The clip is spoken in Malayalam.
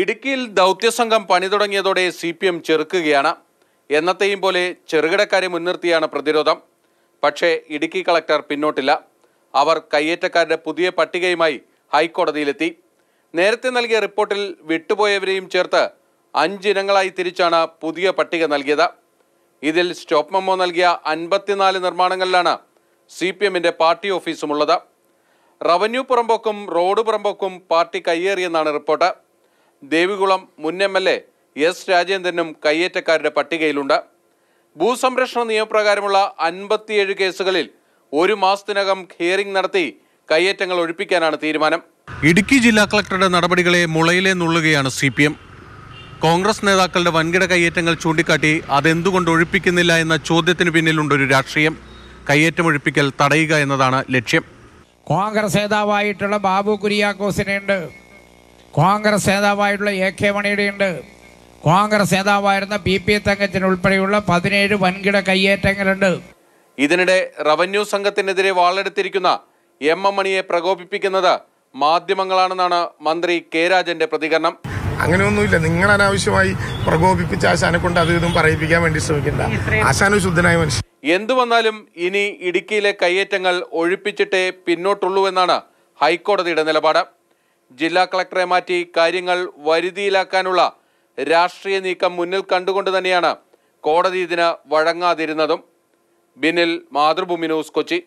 ഇടുക്കിയിൽ ദൗത്യസംഘം പണി തുടങ്ങിയതോടെ സി പി എം ചെറുക്കുകയാണ് എന്നത്തെയും പോലെ ചെറുകിടക്കാരെ മുൻനിർത്തിയാണ് പ്രതിരോധം പക്ഷേ ഇടുക്കി കളക്ടർ പിന്നോട്ടില്ല അവർ കയ്യേറ്റക്കാരുടെ പുതിയ പട്ടികയുമായി ഹൈക്കോടതിയിലെത്തി നേരത്തെ നൽകിയ റിപ്പോർട്ടിൽ വിട്ടുപോയവരെയും ചേർത്ത് അഞ്ചിനങ്ങളായി തിരിച്ചാണ് പുതിയ പട്ടിക നൽകിയത് ഇതിൽ സ്റ്റോപ്പ് മെമ്മോ നൽകിയ അൻപത്തിനാല് നിർമ്മാണങ്ങളിലാണ് സി പി എമ്മിൻ്റെ പാർട്ടി ഓഫീസുമുള്ളത് റവന്യൂ പുറമ്പോക്കും റോഡ് പുറമ്പോക്കും പാർട്ടി കയ്യേറിയെന്നാണ് റിപ്പോർട്ട് ദേവികുളം മുൻ എം എൽ എ എസ് രാജേന്ദ്രനും കയ്യേറ്റക്കാരുടെ പട്ടികയിലുണ്ട് ഭൂസംരക്ഷണ നിയമപ്രകാരമുള്ള അൻപത്തിയേഴ് കേസുകളിൽ ഒരു മാസത്തിനകം ഹിയറിംഗ് നടത്തി കയ്യേറ്റങ്ങൾ ഒഴിപ്പിക്കാനാണ് തീരുമാനം ഇടുക്കി ജില്ലാ കളക്ടറുടെ നടപടികളെ മുളയിലെ നുള്ളുകയാണ് സി പി എം കോൺഗ്രസ് നേതാക്കളുടെ വൻകിട കയ്യേറ്റങ്ങൾ ചൂണ്ടിക്കാട്ടി അതെന്തുകൊണ്ട് ഒഴിപ്പിക്കുന്നില്ല എന്ന ചോദ്യത്തിന് പിന്നിലുണ്ടൊരു രാഷ്ട്രീയം ഒഴിപ്പിക്കൽ തടയുക എന്നതാണ് ലക്ഷ്യം കോൺഗ്രസ് നേതാവായിട്ടുള്ള ബാബു കുര്യാക്കോസിനെ ഉണ്ട് കോൺഗ്രസ് നേതാവായിട്ടുള്ള എ കെ ഉണ്ട് കോൺഗ്രസ് നേതാവായിരുന്ന പി പി ഉൾപ്പെടെയുള്ള പതിനേഴ് വൻകിട കയ്യേറ്റങ്ങളുണ്ട് ഇതിനിടെ റവന്യൂ സംഘത്തിനെതിരെ വാളെടുത്തിരിക്കുന്ന എം എം മണിയെ പ്രകോപിപ്പിക്കുന്നത് മാധ്യമങ്ങളാണെന്നാണ് മന്ത്രി കെ രാജന്റെ പ്രതികരണം അങ്ങനെയൊന്നുമില്ല നിങ്ങൾ അനാവശ്യമായി പ്രകോപിപ്പിച്ച ആശാനെ കൊണ്ട് അത് ഇതും പറയിപ്പിക്കാൻ വേണ്ടി ശ്രമിക്കണ്ട ആശാന ശുദ്ധനായ മനുഷ്യൻ എന്തു വന്നാലും ഇനി ഇടുക്കിയിലെ കയ്യേറ്റങ്ങൾ ഒഴിപ്പിച്ചിട്ടേ പിന്നോട്ടുള്ളൂ എന്നാണ് ഹൈക്കോടതിയുടെ നിലപാട് ജില്ലാ കളക്ടറെ മാറ്റി കാര്യങ്ങൾ വരുതിയിലാക്കാനുള്ള രാഷ്ട്രീയ നീക്കം മുന്നിൽ കണ്ടുകൊണ്ട് തന്നെയാണ് കോടതി ഇതിന് വഴങ്ങാതിരുന്നതും ബിനിൽ മാതൃഭൂമി ന്യൂസ് കൊച്ചി